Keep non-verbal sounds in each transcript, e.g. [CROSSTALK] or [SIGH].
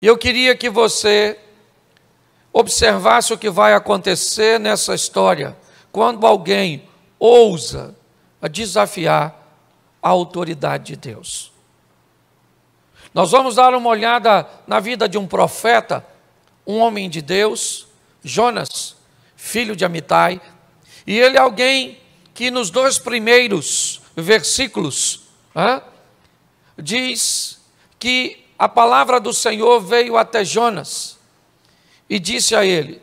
E eu queria que você observasse o que vai acontecer nessa história quando alguém ousa desafiar a autoridade de Deus. Nós vamos dar uma olhada na vida de um profeta, um homem de Deus, Jonas, filho de Amitai, e ele é alguém que nos dois primeiros versículos ah, diz que a palavra do Senhor veio até Jonas e disse a ele: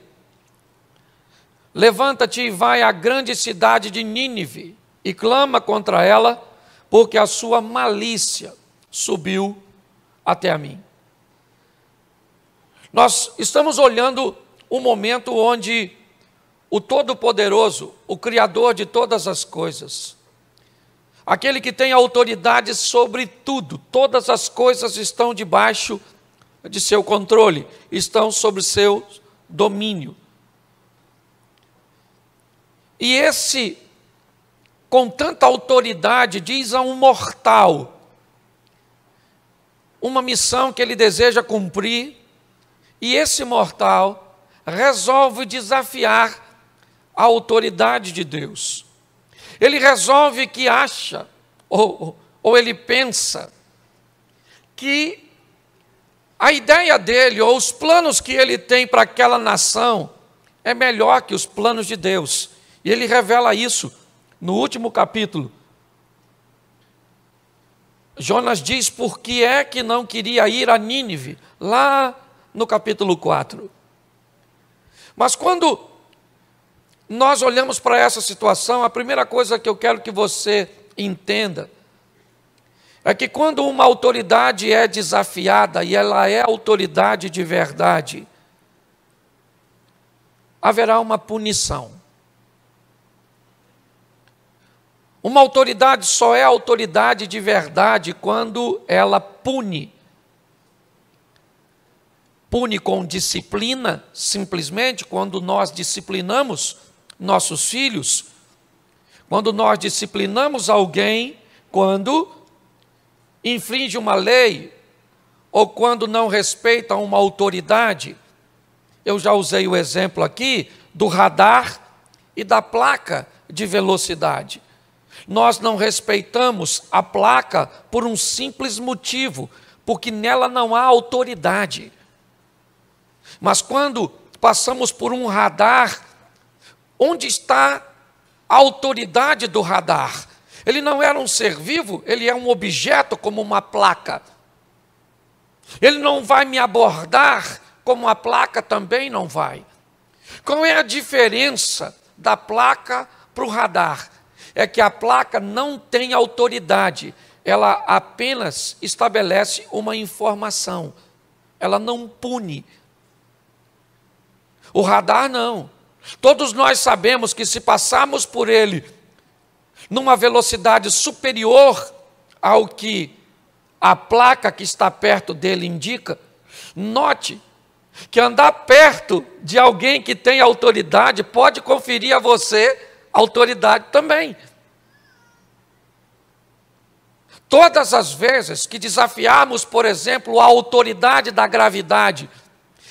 Levanta-te e vai à grande cidade de Nínive e clama contra ela, porque a sua malícia subiu até a mim. Nós estamos olhando um momento onde o Todo-Poderoso, o Criador de todas as coisas, aquele que tem autoridade sobre tudo, todas as coisas estão debaixo de seu controle, estão sobre seu domínio. E esse, com tanta autoridade, diz a um mortal uma missão que ele deseja cumprir, e esse mortal resolve desafiar a autoridade de Deus. Ele resolve que acha, ou, ou ele pensa, que a ideia dele, ou os planos que ele tem para aquela nação, é melhor que os planos de Deus. E ele revela isso no último capítulo. Jonas diz por que é que não queria ir a Nínive, lá no capítulo 4. Mas quando nós olhamos para essa situação, a primeira coisa que eu quero que você entenda é que quando uma autoridade é desafiada e ela é autoridade de verdade, haverá uma punição. Uma autoridade só é autoridade de verdade quando ela pune. Pune com disciplina, simplesmente, quando nós disciplinamos, nossos filhos. Quando nós disciplinamos alguém, quando infringe uma lei ou quando não respeita uma autoridade. Eu já usei o exemplo aqui do radar e da placa de velocidade. Nós não respeitamos a placa por um simples motivo, porque nela não há autoridade. Mas quando passamos por um radar Onde está a autoridade do radar? Ele não era um ser vivo, ele é um objeto como uma placa. Ele não vai me abordar como a placa também não vai. Qual é a diferença da placa para o radar? É que a placa não tem autoridade, ela apenas estabelece uma informação, ela não pune. O radar não, Todos nós sabemos que se passarmos por ele numa velocidade superior ao que a placa que está perto dele indica, note que andar perto de alguém que tem autoridade pode conferir a você autoridade também. Todas as vezes que desafiarmos, por exemplo, a autoridade da gravidade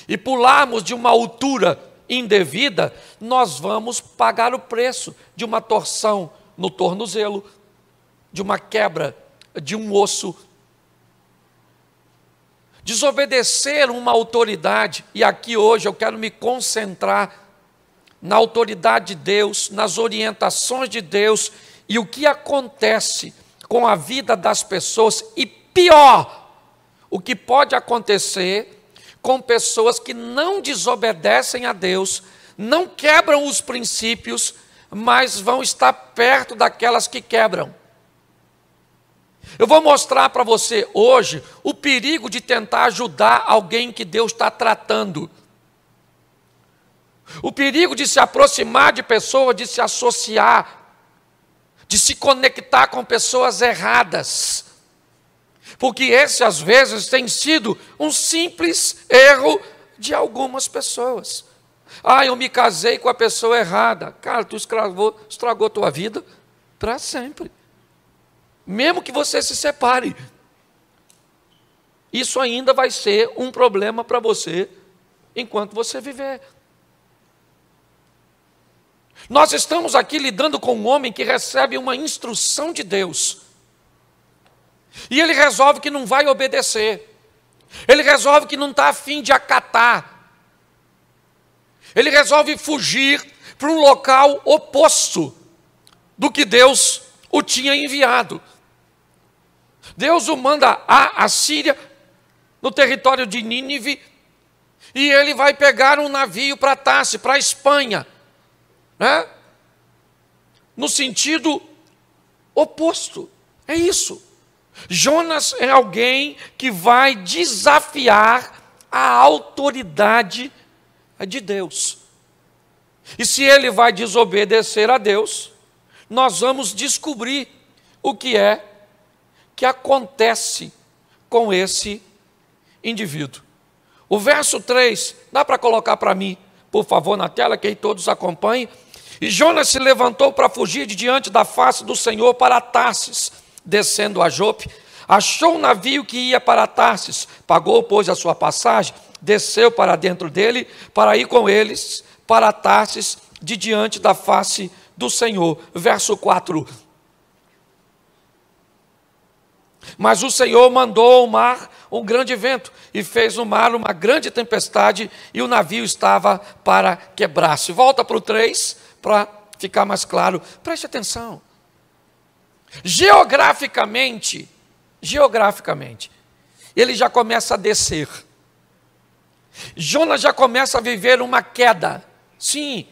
e pularmos de uma altura indevida, nós vamos pagar o preço de uma torção no tornozelo, de uma quebra de um osso. Desobedecer uma autoridade, e aqui hoje eu quero me concentrar na autoridade de Deus, nas orientações de Deus e o que acontece com a vida das pessoas e pior, o que pode acontecer com pessoas que não desobedecem a Deus, não quebram os princípios, mas vão estar perto daquelas que quebram. Eu vou mostrar para você hoje o perigo de tentar ajudar alguém que Deus está tratando. O perigo de se aproximar de pessoas, de se associar, de se conectar com pessoas erradas. Porque esse, às vezes, tem sido um simples erro de algumas pessoas. Ah, eu me casei com a pessoa errada. Cara, tu estragou tua vida para sempre. Mesmo que você se separe, isso ainda vai ser um problema para você enquanto você viver. Nós estamos aqui lidando com um homem que recebe uma instrução de Deus e ele resolve que não vai obedecer. Ele resolve que não está afim de acatar. Ele resolve fugir para um local oposto do que Deus o tinha enviado. Deus o manda à Assíria, no território de Nínive, e ele vai pegar um navio para Tarse, para a Espanha, né? no sentido oposto. É isso. Jonas é alguém que vai desafiar a autoridade de Deus. E se ele vai desobedecer a Deus, nós vamos descobrir o que é que acontece com esse indivíduo. O verso 3, dá para colocar para mim, por favor, na tela, que aí todos acompanhem. E Jonas se levantou para fugir de diante da face do Senhor para Tarsis descendo a Jope, achou um navio que ia para Tarsis, pagou, pois, a sua passagem, desceu para dentro dele, para ir com eles para Tarsis, de diante da face do Senhor. Verso 4. Mas o Senhor mandou ao mar um grande vento e fez no mar uma grande tempestade e o navio estava para quebrar-se. Volta para o 3 para ficar mais claro. Preste atenção. Geograficamente, geograficamente, ele já começa a descer. Jonas já começa a viver uma queda. Sim,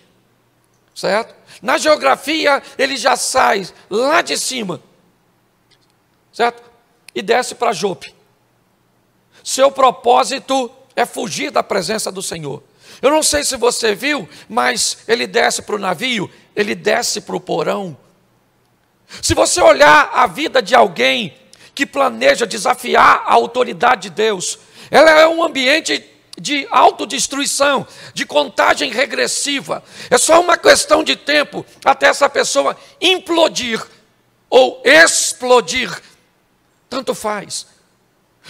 certo? Na geografia, ele já sai lá de cima, certo? E desce para Jope. Seu propósito é fugir da presença do Senhor. Eu não sei se você viu, mas ele desce para o navio, ele desce para o porão, se você olhar a vida de alguém que planeja desafiar a autoridade de Deus, ela é um ambiente de autodestruição, de contagem regressiva. É só uma questão de tempo até essa pessoa implodir ou explodir. Tanto faz.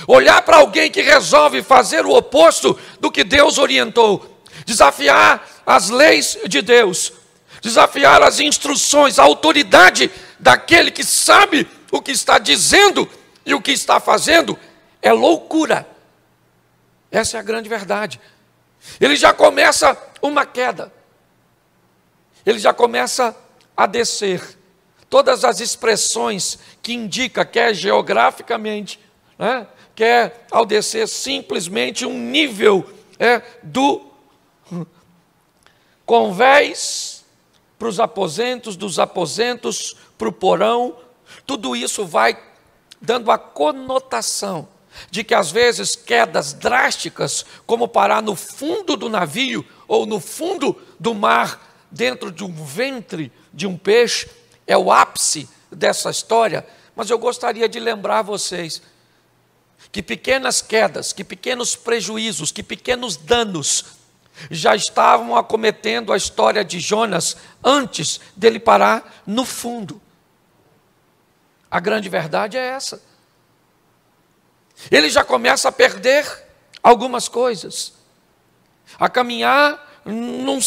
Olhar para alguém que resolve fazer o oposto do que Deus orientou, desafiar as leis de Deus, desafiar as instruções, a autoridade daquele que sabe o que está dizendo e o que está fazendo é loucura. Essa é a grande verdade. Ele já começa uma queda. Ele já começa a descer. Todas as expressões que indica quer é geograficamente, né, quer é, ao descer simplesmente um nível é, do convés para os aposentos, dos aposentos para o porão, tudo isso vai dando a conotação de que às vezes quedas drásticas, como parar no fundo do navio ou no fundo do mar, dentro de um ventre de um peixe, é o ápice dessa história. Mas eu gostaria de lembrar vocês que pequenas quedas, que pequenos prejuízos, que pequenos danos já estavam acometendo a história de Jonas antes dele parar no fundo. A grande verdade é essa. Ele já começa a perder algumas coisas, a caminhar num,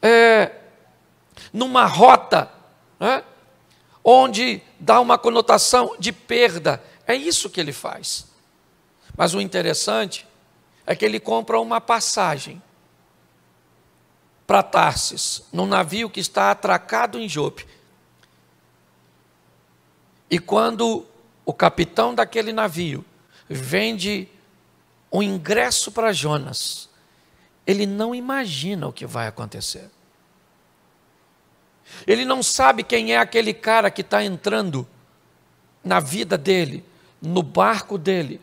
é, numa rota né, onde dá uma conotação de perda. É isso que ele faz. Mas o interessante é que ele compra uma passagem para Tarsis, num navio que está atracado em Jope. E quando o capitão daquele navio vende um ingresso para Jonas, ele não imagina o que vai acontecer. Ele não sabe quem é aquele cara que está entrando na vida dele, no barco dele.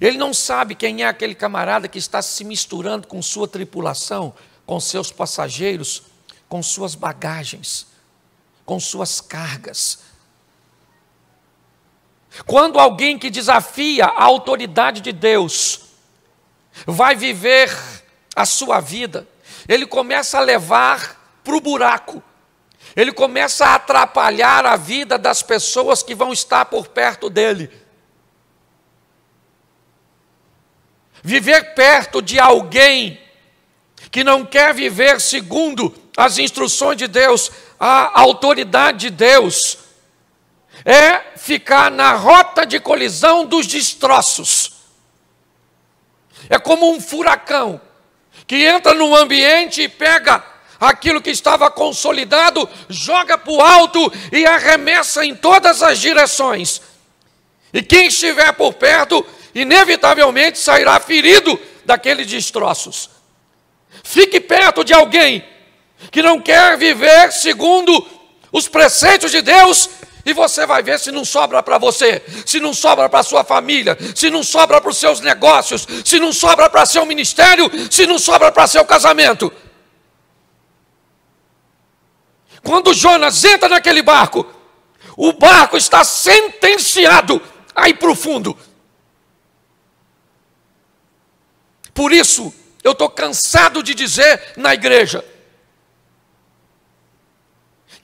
Ele não sabe quem é aquele camarada que está se misturando com sua tripulação, com seus passageiros, com suas bagagens, com suas cargas. Quando alguém que desafia a autoridade de Deus vai viver a sua vida, ele começa a levar para o buraco, ele começa a atrapalhar a vida das pessoas que vão estar por perto dele. Viver perto de alguém que não quer viver segundo as instruções de Deus, a autoridade de Deus, é ficar na rota de colisão dos destroços. É como um furacão que entra no ambiente e pega aquilo que estava consolidado, joga para o alto e arremessa em todas as direções. E quem estiver por perto, inevitavelmente sairá ferido daqueles destroços. Fique perto de alguém que não quer viver segundo os preceitos de Deus e você vai ver se não sobra para você, se não sobra para sua família, se não sobra para os seus negócios, se não sobra para seu ministério, se não sobra para seu casamento. Quando Jonas entra naquele barco, o barco está sentenciado a ir para o fundo. Por isso, eu estou cansado de dizer na igreja,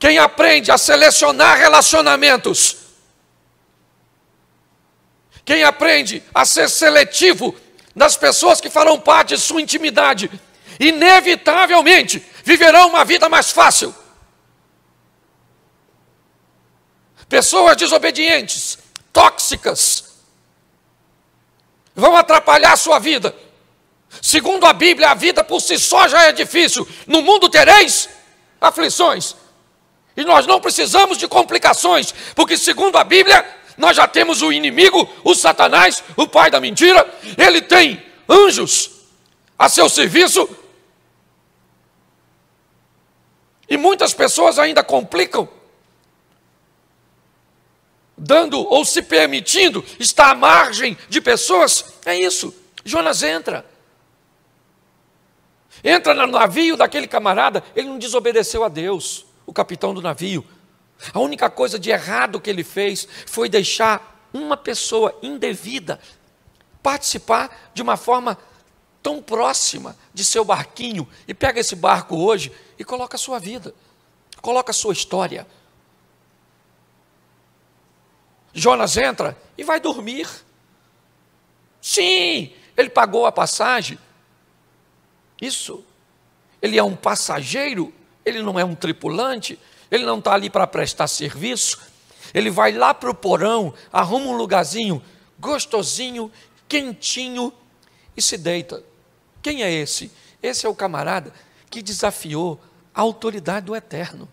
quem aprende a selecionar relacionamentos, quem aprende a ser seletivo nas pessoas que farão parte de sua intimidade, inevitavelmente viverão uma vida mais fácil. Pessoas desobedientes, tóxicas, vão atrapalhar a sua vida. Segundo a Bíblia, a vida por si só já é difícil. No mundo tereis aflições. E nós não precisamos de complicações, porque segundo a Bíblia, nós já temos o inimigo, o Satanás, o pai da mentira, ele tem anjos a seu serviço. E muitas pessoas ainda complicam, dando ou se permitindo estar à margem de pessoas. É isso. Jonas entra. Entra no navio daquele camarada, ele não desobedeceu a Deus o capitão do navio. A única coisa de errado que ele fez foi deixar uma pessoa indevida participar de uma forma tão próxima de seu barquinho e pega esse barco hoje e coloca a sua vida, coloca a sua história. Jonas entra e vai dormir. Sim, ele pagou a passagem. Isso. Ele é um passageiro ele não é um tripulante, ele não está ali para prestar serviço. Ele vai lá para o porão, arruma um lugarzinho gostosinho, quentinho e se deita. Quem é esse? Esse é o camarada que desafiou a autoridade do Eterno.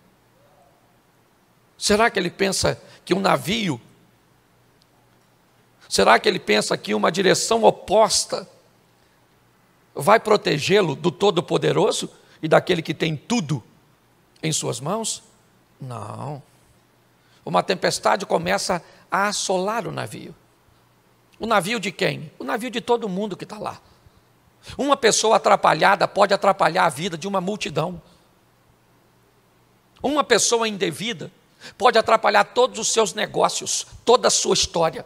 Será que ele pensa que um navio? Será que ele pensa que uma direção oposta vai protegê-lo do Todo-Poderoso e daquele que tem tudo? em suas mãos? Não. Uma tempestade começa a assolar o navio. O navio de quem? O navio de todo mundo que está lá. Uma pessoa atrapalhada pode atrapalhar a vida de uma multidão. Uma pessoa indevida pode atrapalhar todos os seus negócios, toda a sua história.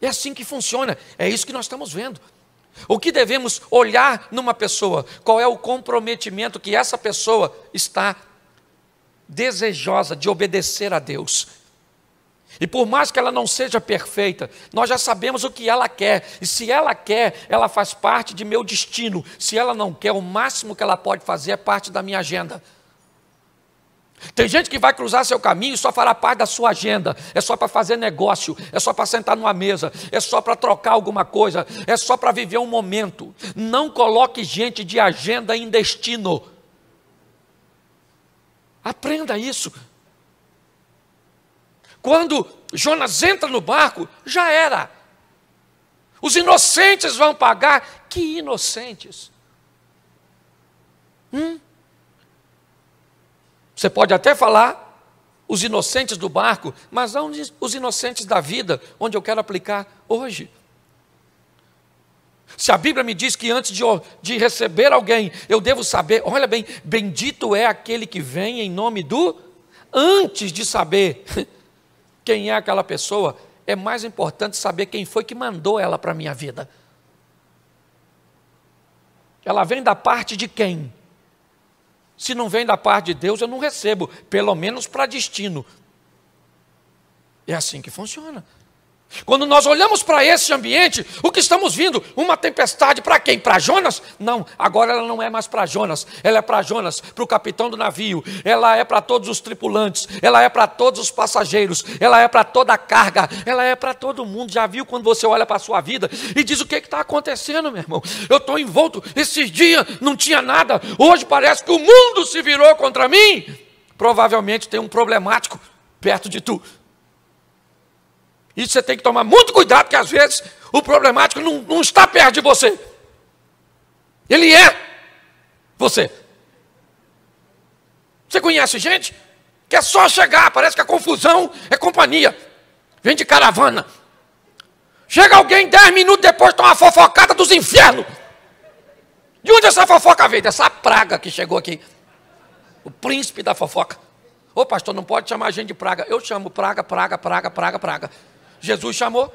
É assim que funciona, é isso que nós estamos vendo. O que devemos olhar numa pessoa? Qual é o comprometimento que essa pessoa está desejosa de obedecer a Deus? E por mais que ela não seja perfeita, nós já sabemos o que ela quer. E se ela quer, ela faz parte de meu destino. Se ela não quer, o máximo que ela pode fazer é parte da minha agenda. Tem gente que vai cruzar seu caminho e só fará parte da sua agenda, é só para fazer negócio, é só para sentar numa mesa, é só para trocar alguma coisa, é só para viver um momento. Não coloque gente de agenda em destino. Aprenda isso. Quando Jonas entra no barco, já era. Os inocentes vão pagar. Que inocentes? Hum? Você pode até falar os inocentes do barco, mas onde os inocentes da vida, onde eu quero aplicar hoje. Se a Bíblia me diz que antes de, de receber alguém, eu devo saber, olha bem, bendito é aquele que vem em nome do. Antes de saber [LAUGHS] quem é aquela pessoa, é mais importante saber quem foi que mandou ela para a minha vida. Ela vem da parte de quem? Se não vem da parte de Deus, eu não recebo, pelo menos para destino. É assim que funciona. Quando nós olhamos para esse ambiente, o que estamos vindo? Uma tempestade para quem? Para Jonas? Não, agora ela não é mais para Jonas, ela é para Jonas, para o capitão do navio, ela é para todos os tripulantes, ela é para todos os passageiros, ela é para toda a carga, ela é para todo mundo. Já viu quando você olha para a sua vida e diz: o que é está acontecendo, meu irmão? Eu estou envolto, esses dias não tinha nada, hoje parece que o mundo se virou contra mim. Provavelmente tem um problemático perto de tu. Isso você tem que tomar muito cuidado, porque às vezes o problemático não, não está perto de você. Ele é você. Você conhece gente que é só chegar, parece que a confusão é companhia. Vem de caravana. Chega alguém dez minutos depois, toma uma fofocada dos infernos. De onde essa fofoca veio? Dessa praga que chegou aqui. O príncipe da fofoca. Ô pastor, não pode chamar a gente de praga. Eu chamo praga, praga, praga, praga, praga. Jesus chamou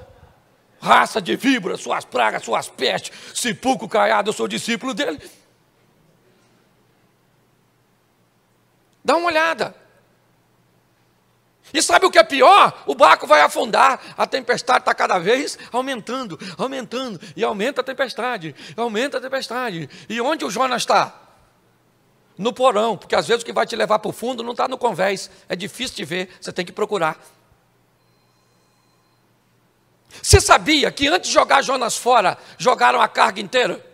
raça de víbora, suas pragas, suas pestes, sepulcro caiado, eu sou discípulo dele. Dá uma olhada. E sabe o que é pior? O barco vai afundar. A tempestade está cada vez aumentando, aumentando. E aumenta a tempestade, aumenta a tempestade. E onde o Jonas está? No porão, porque às vezes o que vai te levar para o fundo não está no convés. É difícil de ver, você tem que procurar. Você sabia que antes de jogar Jonas fora, jogaram a carga inteira?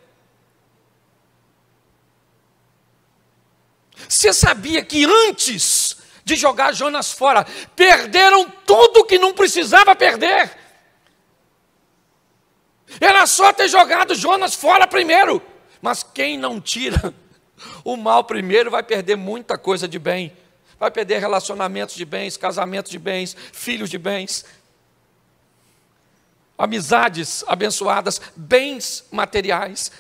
Você sabia que antes de jogar Jonas fora, perderam tudo que não precisava perder? Era só ter jogado Jonas fora primeiro. Mas quem não tira o mal primeiro vai perder muita coisa de bem. Vai perder relacionamentos de bens, casamentos de bens, filhos de bens amizades abençoadas, bens materiais.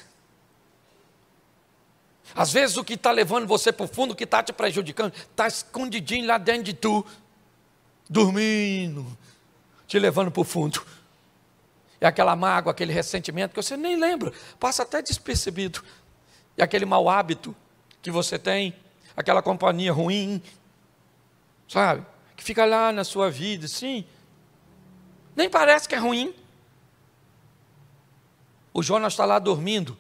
Às vezes o que está levando você para o fundo, o que está te prejudicando, está escondidinho lá dentro de tu, dormindo, te levando para o fundo. É aquela mágoa, aquele ressentimento que você nem lembra, passa até despercebido. E aquele mau hábito que você tem, aquela companhia ruim, sabe? Que fica lá na sua vida, sim. Nem parece que é ruim, o Jonas está lá dormindo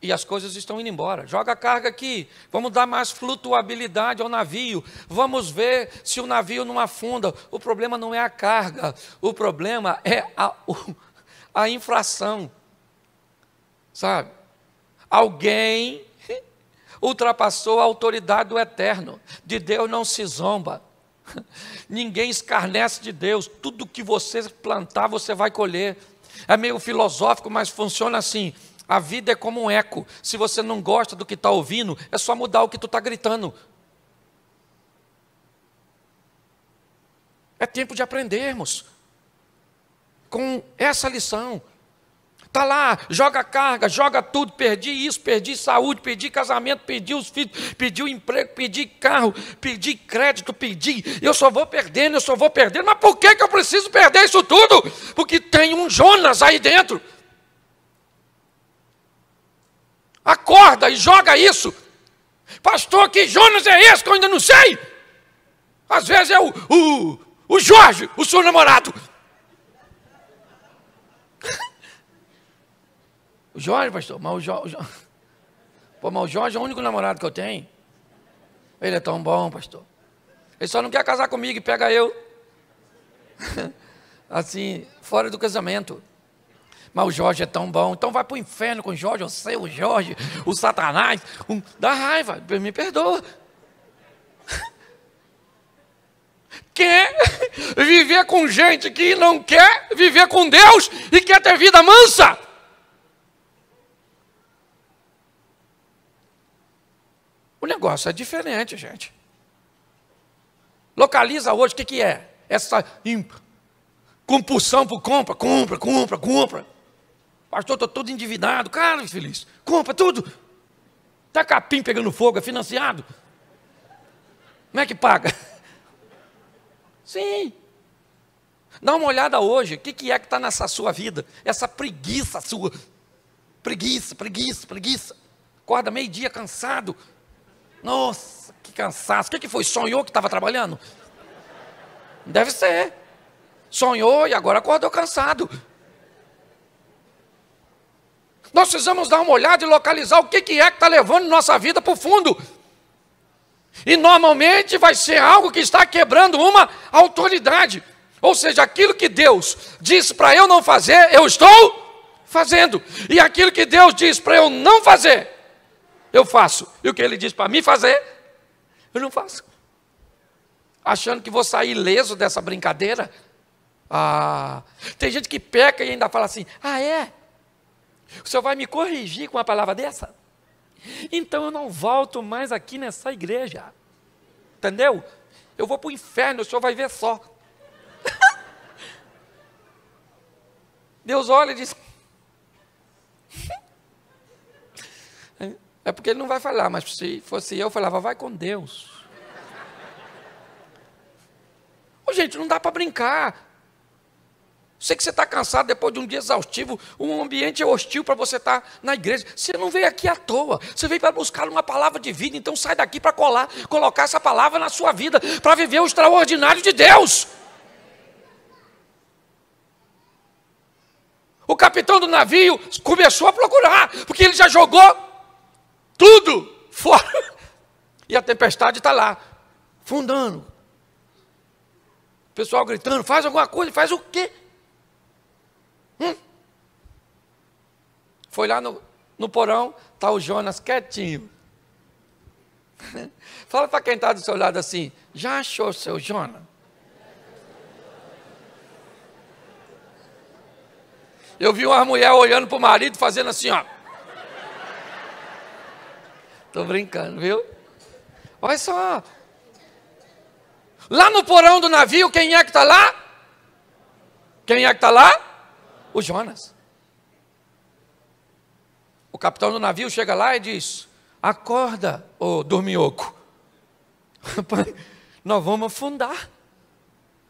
e as coisas estão indo embora. Joga a carga aqui, vamos dar mais flutuabilidade ao navio, vamos ver se o navio não afunda. O problema não é a carga, o problema é a, a infração. Sabe? Alguém ultrapassou a autoridade do eterno. De Deus não se zomba. Ninguém escarnece de Deus. Tudo que você plantar, você vai colher. É meio filosófico, mas funciona assim. A vida é como um eco. Se você não gosta do que está ouvindo, é só mudar o que tu está gritando. É tempo de aprendermos com essa lição. Está lá, joga carga, joga tudo, perdi isso, perdi saúde, perdi casamento, perdi os filhos, perdi o emprego, perdi carro, perdi crédito, perdi. Eu só vou perdendo, eu só vou perdendo. Mas por que, que eu preciso perder isso tudo? Porque tem um Jonas aí dentro. Acorda e joga isso. Pastor, que Jonas é esse que eu ainda não sei? Às vezes é o, o, o Jorge, o seu namorado. O Jorge, pastor, mas o Jorge. [LAUGHS] Pô, mas o Jorge é o único namorado que eu tenho. Ele é tão bom, pastor. Ele só não quer casar comigo e pega eu. [LAUGHS] assim, fora do casamento. Mas o Jorge é tão bom. Então vai para o inferno com o Jorge, eu sei, o Jorge, o Satanás. Um, dá raiva, me perdoa. [LAUGHS] quer viver com gente que não quer viver com Deus e quer ter vida mansa. O negócio é diferente, gente. Localiza hoje o que, que é? Essa compulsão por compra, compra, compra, compra. Pastor, estou todo endividado. Cara, infeliz. compra tudo. Está capim pegando fogo, é financiado. Como é que paga? [LAUGHS] Sim. Dá uma olhada hoje, o que, que é que está nessa sua vida? Essa preguiça sua. Preguiça, preguiça, preguiça. Acorda meio-dia cansado. Nossa, que cansaço. O que, foi? Sonhou que estava trabalhando? Deve ser. Sonhou e agora acordou cansado. Nós precisamos dar uma olhada e localizar o que, que é que está levando nossa vida para o fundo. E normalmente vai ser algo que está quebrando uma autoridade. Ou seja, aquilo que Deus disse para eu não fazer, eu estou fazendo. E aquilo que Deus diz para eu não fazer, eu faço. E o que ele diz para mim fazer, eu não faço. Achando que vou sair ileso dessa brincadeira. Ah, tem gente que peca e ainda fala assim: ah, é? O senhor vai me corrigir com uma palavra dessa? Então eu não volto mais aqui nessa igreja. Entendeu? Eu vou para o inferno, o senhor vai ver só. [LAUGHS] Deus olha e diz: É porque ele não vai falar, mas se fosse eu, eu falava, vai com Deus. Ô, gente, não dá para brincar. Sei que você está cansado depois de um dia exaustivo, um ambiente hostil para você estar tá na igreja. Você não veio aqui à toa. Você veio para buscar uma palavra de vida. Então sai daqui para colar, colocar essa palavra na sua vida, para viver o extraordinário de Deus. O capitão do navio começou a procurar, porque ele já jogou tudo fora. [LAUGHS] E a tempestade está lá, fundando. O pessoal gritando: faz alguma coisa, faz o quê? Hum? Foi lá no, no porão, está o Jonas quietinho. [LAUGHS] Fala para quem está do seu lado assim: já achou seu Jonas? Eu vi uma mulher olhando para o marido, fazendo assim, ó. Tô brincando, viu? Olha só. Lá no porão do navio, quem é que está lá? Quem é que está lá? O Jonas. O capitão do navio chega lá e diz: Acorda, ô dorminhoco. Rapaz, nós vamos afundar.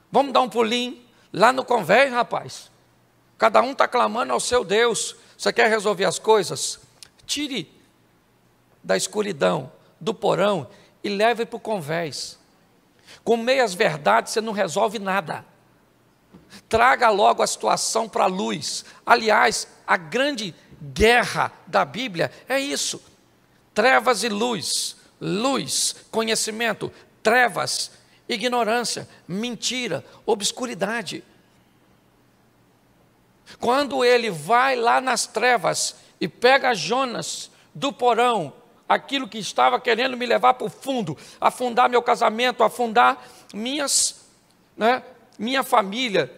Vamos dar um pulinho lá no convés, rapaz. Cada um está clamando ao seu Deus. Você quer resolver as coisas? Tire da escuridão, do porão e leve para o convés. Com meias verdades você não resolve nada. Traga logo a situação para a luz. Aliás, a grande guerra da Bíblia é isso: trevas e luz, luz, conhecimento, trevas, ignorância, mentira, obscuridade. Quando ele vai lá nas trevas e pega Jonas do porão aquilo que estava querendo me levar para o fundo, afundar meu casamento, afundar minhas, né, minha família,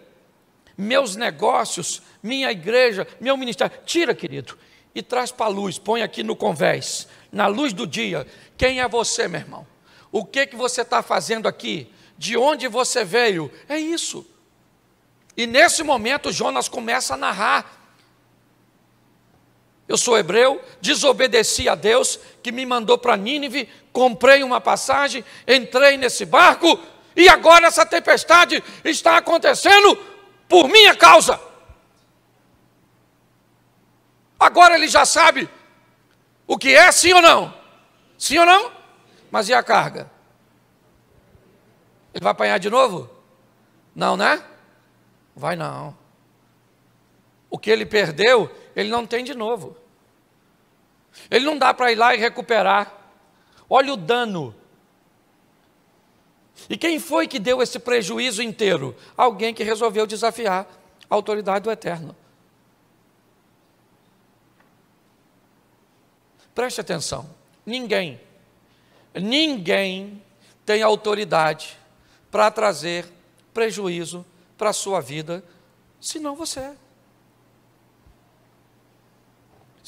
meus negócios, minha igreja, meu ministério. Tira, querido, e traz para a luz, põe aqui no convés, na luz do dia. Quem é você, meu irmão? O que que você está fazendo aqui? De onde você veio? É isso. E nesse momento, Jonas começa a narrar eu sou hebreu, desobedeci a Deus que me mandou para Nínive, comprei uma passagem, entrei nesse barco e agora essa tempestade está acontecendo por minha causa. Agora ele já sabe o que é, sim ou não? Sim ou não? Mas e a carga? Ele vai apanhar de novo? Não, né? Vai não. O que ele perdeu, ele não tem de novo. Ele não dá para ir lá e recuperar. Olha o dano. E quem foi que deu esse prejuízo inteiro? Alguém que resolveu desafiar a autoridade do Eterno. Preste atenção: ninguém, ninguém tem autoridade para trazer prejuízo para a sua vida, senão você.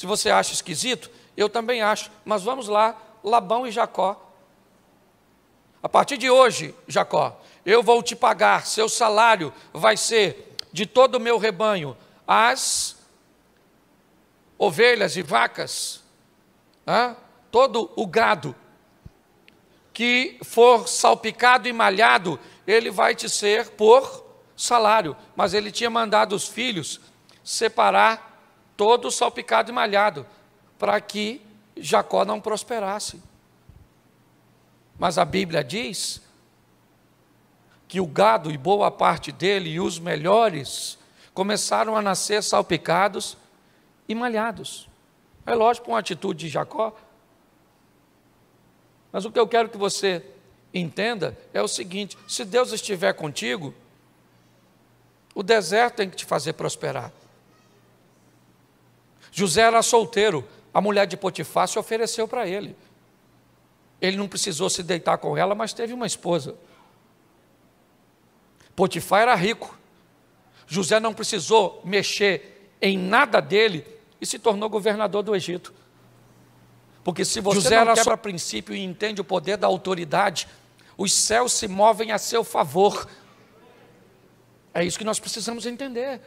Se você acha esquisito, eu também acho, mas vamos lá, Labão e Jacó. A partir de hoje, Jacó, eu vou te pagar, seu salário vai ser de todo o meu rebanho, as ovelhas e vacas, todo o gado que for salpicado e malhado, ele vai te ser por salário. Mas ele tinha mandado os filhos separar todo salpicado e malhado, para que Jacó não prosperasse. Mas a Bíblia diz que o gado e boa parte dele e os melhores começaram a nascer salpicados e malhados. É lógico, uma atitude de Jacó. Mas o que eu quero que você entenda é o seguinte: se Deus estiver contigo, o deserto tem que te fazer prosperar. José era solteiro, a mulher de Potifar se ofereceu para ele. Ele não precisou se deitar com ela, mas teve uma esposa. Potifar era rico. José não precisou mexer em nada dele e se tornou governador do Egito. Porque se você José não quebra so... princípio e entende o poder da autoridade, os céus se movem a seu favor. É isso que nós precisamos entender.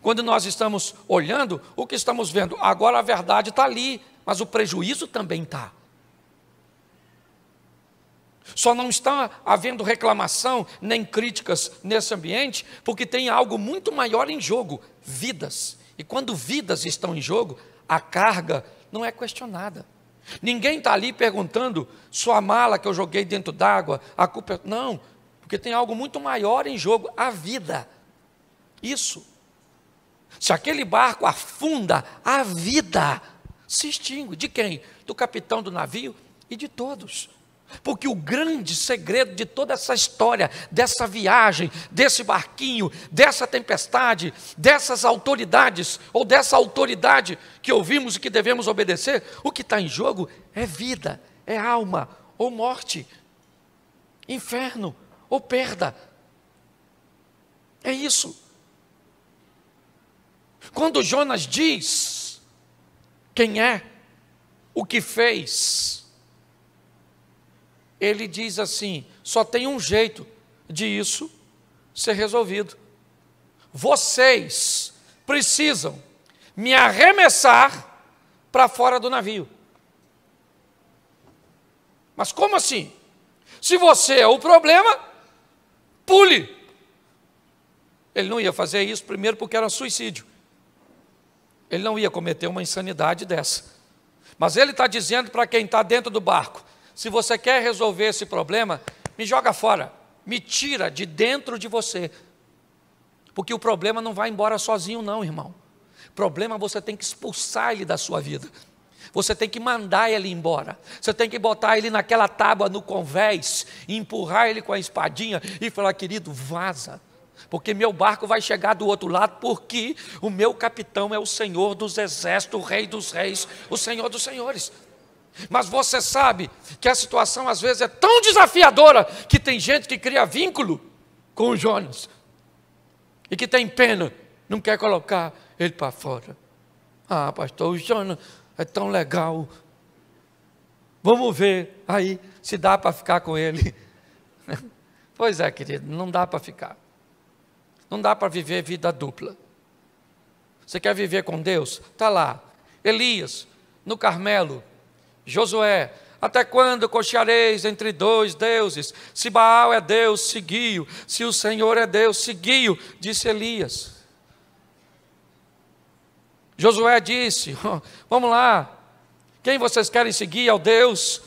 Quando nós estamos olhando, o que estamos vendo? Agora a verdade está ali, mas o prejuízo também está. Só não está havendo reclamação nem críticas nesse ambiente, porque tem algo muito maior em jogo: vidas. E quando vidas estão em jogo, a carga não é questionada. Ninguém está ali perguntando sua mala que eu joguei dentro d'água, a culpa. É- não, porque tem algo muito maior em jogo: a vida. Isso se aquele barco afunda, a vida se extingue. De quem? Do capitão do navio e de todos. Porque o grande segredo de toda essa história, dessa viagem, desse barquinho, dessa tempestade, dessas autoridades, ou dessa autoridade que ouvimos e que devemos obedecer, o que está em jogo é vida, é alma ou morte, inferno ou perda. É isso. Quando Jonas diz quem é, o que fez, ele diz assim: só tem um jeito de isso ser resolvido. Vocês precisam me arremessar para fora do navio. Mas como assim? Se você é o problema, pule. Ele não ia fazer isso, primeiro, porque era suicídio. Ele não ia cometer uma insanidade dessa. Mas ele está dizendo para quem está dentro do barco: se você quer resolver esse problema, me joga fora, me tira de dentro de você. Porque o problema não vai embora sozinho, não, irmão. Problema você tem que expulsar ele da sua vida. Você tem que mandar ele embora. Você tem que botar ele naquela tábua no convés, empurrar ele com a espadinha e falar: querido, vaza porque meu barco vai chegar do outro lado, porque o meu capitão é o Senhor dos exércitos, o Rei dos reis, o Senhor dos senhores. Mas você sabe que a situação às vezes é tão desafiadora que tem gente que cria vínculo com o Jonas e que tem pena, não quer colocar ele para fora. Ah, pastor, o Jonas é tão legal. Vamos ver aí se dá para ficar com ele. [LAUGHS] Pois é, querido, não dá para ficar. Não dá para viver vida dupla. Você quer viver com Deus? Está lá. Elias, no Carmelo, Josué, até quando cocheareis entre dois deuses? Se Baal é Deus, seguiu. Se o Senhor é Deus, seguiu, disse Elias. Josué disse: oh, Vamos lá, quem vocês querem seguir é o Deus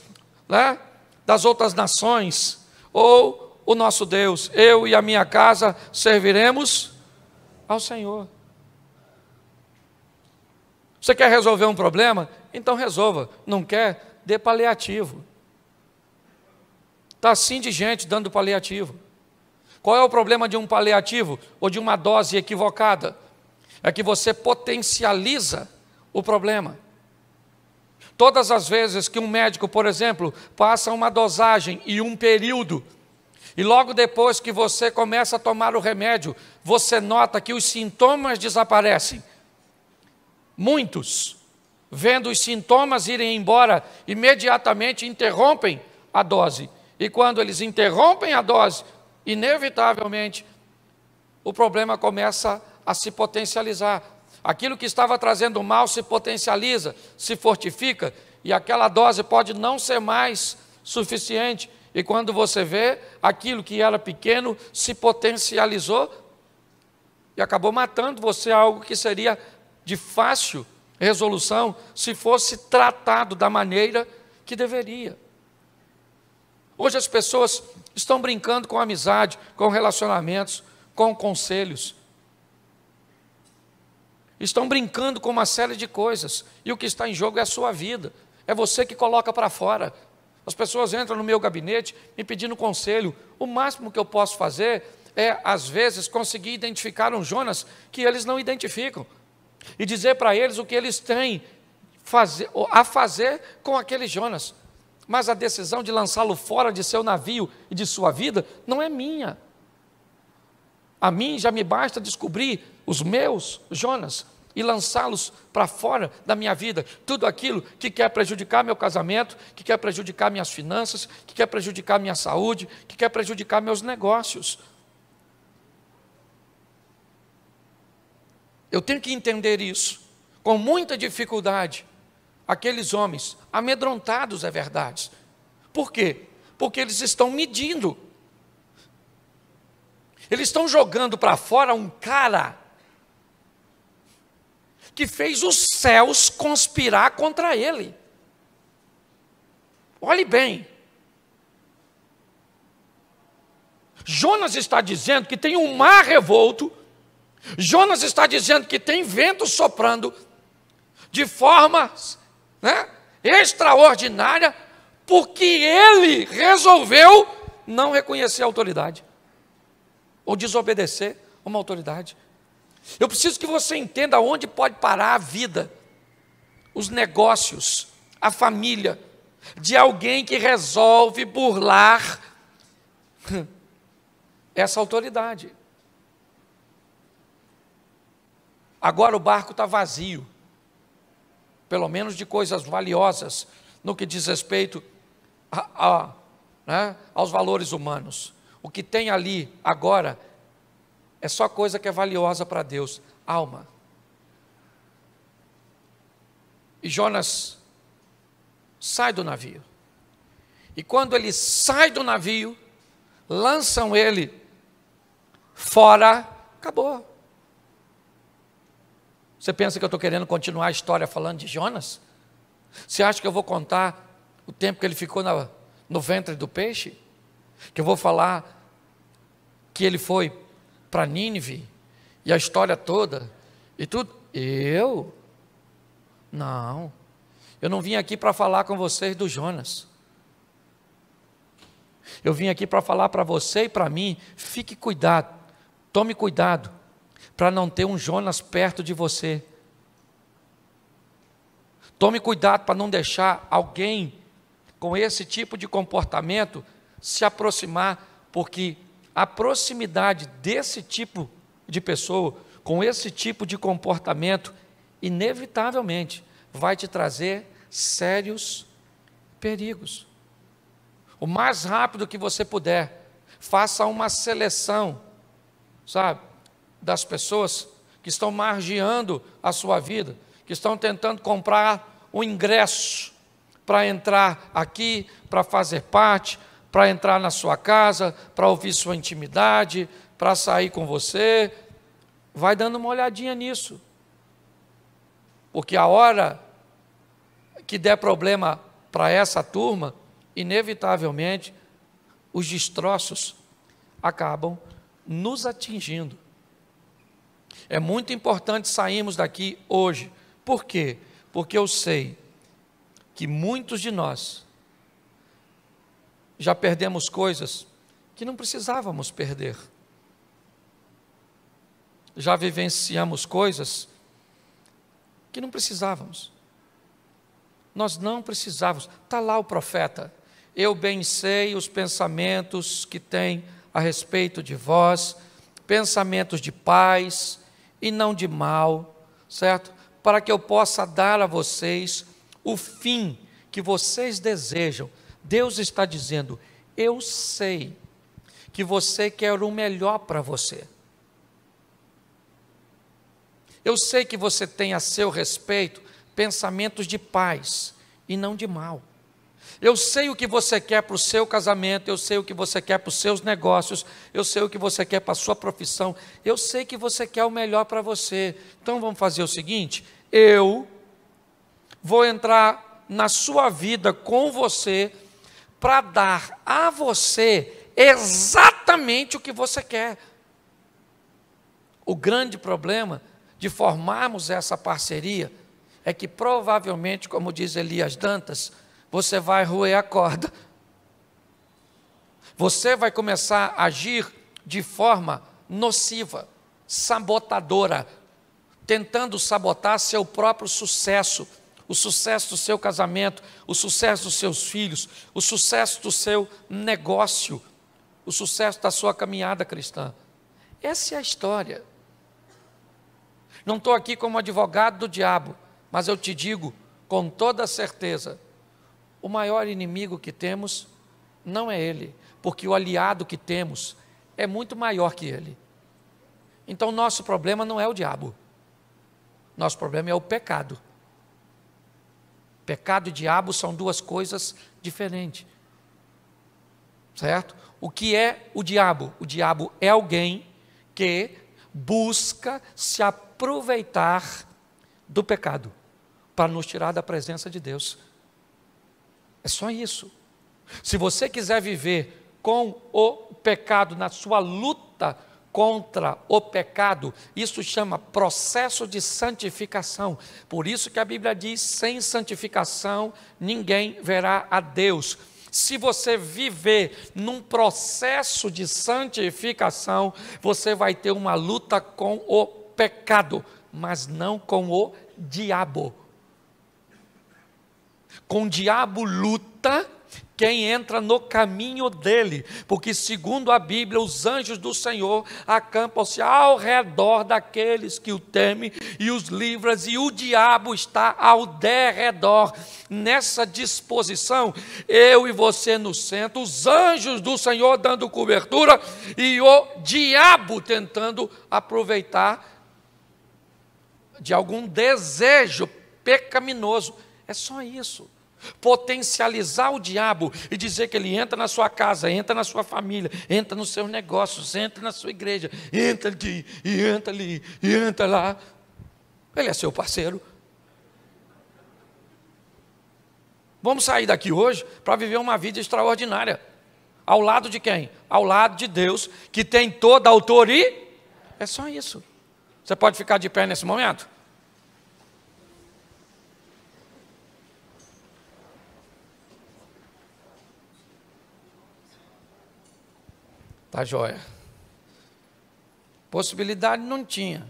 né, das outras nações, ou o nosso Deus. Eu e a minha casa serviremos ao Senhor. Você quer resolver um problema? Então resolva. Não quer? Dê paliativo. Está assim de gente dando paliativo. Qual é o problema de um paliativo ou de uma dose equivocada? É que você potencializa o problema. Todas as vezes que um médico, por exemplo, passa uma dosagem e um período e logo depois que você começa a tomar o remédio, você nota que os sintomas desaparecem. Muitos, vendo os sintomas irem embora, imediatamente interrompem a dose. E quando eles interrompem a dose, inevitavelmente o problema começa a se potencializar. Aquilo que estava trazendo mal se potencializa, se fortifica, e aquela dose pode não ser mais suficiente e quando você vê, aquilo que era pequeno se potencializou e acabou matando você algo que seria de fácil resolução se fosse tratado da maneira que deveria. Hoje as pessoas estão brincando com amizade, com relacionamentos, com conselhos. Estão brincando com uma série de coisas. E o que está em jogo é a sua vida. É você que coloca para fora. As pessoas entram no meu gabinete me pedindo conselho. O máximo que eu posso fazer é, às vezes, conseguir identificar um Jonas que eles não identificam e dizer para eles o que eles têm a fazer com aquele Jonas. Mas a decisão de lançá-lo fora de seu navio e de sua vida não é minha. A mim já me basta descobrir os meus Jonas, e lançá-los para fora da minha vida. Tudo aquilo que quer prejudicar meu casamento, que quer prejudicar minhas finanças, que quer prejudicar minha saúde, que quer prejudicar meus negócios. Eu tenho que entender isso. Com muita dificuldade, aqueles homens, amedrontados é verdade. Por quê? Porque eles estão medindo. Eles estão jogando para fora um cara que fez os céus conspirar contra ele. Olhe bem. Jonas está dizendo que tem um mar revolto, Jonas está dizendo que tem vento soprando de formas né, extraordinária, porque ele resolveu não reconhecer a autoridade ou desobedecer uma autoridade. Eu preciso que você entenda onde pode parar a vida, os negócios, a família, de alguém que resolve burlar [LAUGHS] essa autoridade. Agora o barco está vazio, pelo menos de coisas valiosas, no que diz respeito a, a, né, aos valores humanos. O que tem ali agora é só coisa que é valiosa para Deus, alma. E Jonas sai do navio. E quando ele sai do navio, lançam ele fora, acabou. Você pensa que eu estou querendo continuar a história falando de Jonas? Você acha que eu vou contar o tempo que ele ficou na, no ventre do peixe? Que eu vou falar que ele foi para Nínive e a história toda e tudo. Eu? Não. Eu não vim aqui para falar com vocês do Jonas. Eu vim aqui para falar para você e para mim: fique cuidado, tome cuidado, para não ter um Jonas perto de você. Tome cuidado para não deixar alguém com esse tipo de comportamento se aproximar, porque a proximidade desse tipo de pessoa, com esse tipo de comportamento, inevitavelmente vai te trazer sérios perigos. O mais rápido que você puder, faça uma seleção, sabe, das pessoas que estão margiando a sua vida, que estão tentando comprar o um ingresso para entrar aqui, para fazer parte, para entrar na sua casa, para ouvir sua intimidade, para sair com você. Vai dando uma olhadinha nisso. Porque a hora que der problema para essa turma, inevitavelmente os destroços acabam nos atingindo. É muito importante sairmos daqui hoje. Por quê? Porque eu sei que muitos de nós já perdemos coisas que não precisávamos perder. Já vivenciamos coisas que não precisávamos. Nós não precisávamos. Está lá o profeta. Eu bem sei os pensamentos que tem a respeito de vós, pensamentos de paz e não de mal, certo? Para que eu possa dar a vocês o fim que vocês desejam. Deus está dizendo: Eu sei que você quer o melhor para você. Eu sei que você tem a seu respeito pensamentos de paz e não de mal. Eu sei o que você quer para o seu casamento, eu sei o que você quer para os seus negócios, eu sei o que você quer para a sua profissão, eu sei que você quer o melhor para você. Então vamos fazer o seguinte: eu vou entrar na sua vida com você para dar a você exatamente o que você quer. O grande problema de formarmos essa parceria é que provavelmente, como diz Elias Dantas, você vai roer a corda. Você vai começar a agir de forma nociva, sabotadora, tentando sabotar seu próprio sucesso o sucesso do seu casamento, o sucesso dos seus filhos, o sucesso do seu negócio, o sucesso da sua caminhada cristã. Essa é a história. Não estou aqui como advogado do diabo, mas eu te digo com toda certeza: o maior inimigo que temos não é ele, porque o aliado que temos é muito maior que ele. Então, nosso problema não é o diabo, nosso problema é o pecado. Pecado e diabo são duas coisas diferentes. Certo? O que é o diabo? O diabo é alguém que busca se aproveitar do pecado para nos tirar da presença de Deus. É só isso. Se você quiser viver com o pecado na sua luta contra o pecado. Isso chama processo de santificação. Por isso que a Bíblia diz: sem santificação ninguém verá a Deus. Se você viver num processo de santificação, você vai ter uma luta com o pecado, mas não com o diabo. Com o diabo luta quem entra no caminho dele, porque, segundo a Bíblia, os anjos do Senhor acampam-se ao redor daqueles que o temem e os livras, e o diabo está ao derredor. Nessa disposição, eu e você no centro, os anjos do Senhor dando cobertura e o diabo tentando aproveitar de algum desejo pecaminoso. É só isso potencializar o diabo e dizer que ele entra na sua casa, entra na sua família, entra nos seus negócios, entra na sua igreja, entra aqui, e entra ali, e entra lá. Ele é seu parceiro. Vamos sair daqui hoje para viver uma vida extraordinária. Ao lado de quem? Ao lado de Deus, que tem toda a autoria. É só isso. Você pode ficar de pé nesse momento? Tá joia. Possibilidade não tinha.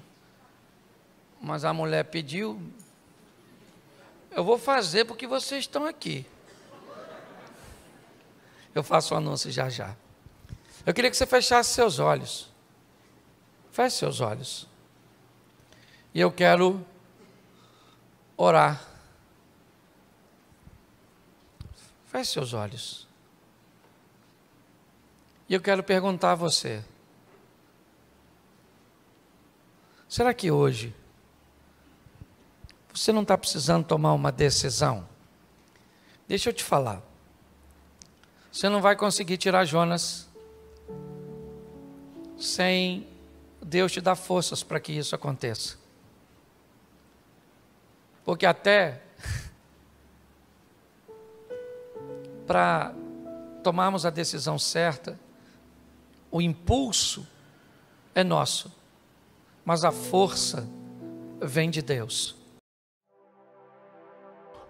Mas a mulher pediu. Eu vou fazer porque vocês estão aqui. Eu faço o anúncio já já. Eu queria que você fechasse seus olhos. Feche seus olhos. E eu quero orar. Feche seus olhos. E eu quero perguntar a você: será que hoje você não está precisando tomar uma decisão? Deixa eu te falar. Você não vai conseguir tirar Jonas sem Deus te dar forças para que isso aconteça. Porque até [LAUGHS] para tomarmos a decisão certa, o impulso é nosso, mas a força vem de Deus.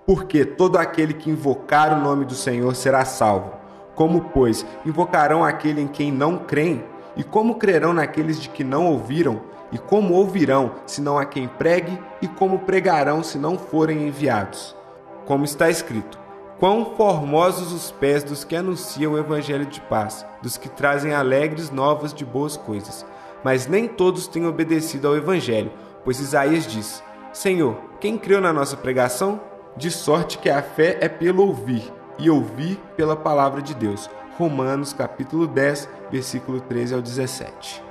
Porque todo aquele que invocar o nome do Senhor será salvo. Como, pois, invocarão aquele em quem não creem? E como crerão naqueles de que não ouviram? E como ouvirão, se não a quem pregue? E como pregarão, se não forem enviados? Como está escrito: Quão formosos os pés dos que anunciam o evangelho de paz, dos que trazem alegres novas de boas coisas. Mas nem todos têm obedecido ao evangelho, pois Isaías diz: Senhor, quem creu na nossa pregação? De sorte que a fé é pelo ouvir, e ouvir pela palavra de Deus. Romanos capítulo 10, versículo 13 ao 17.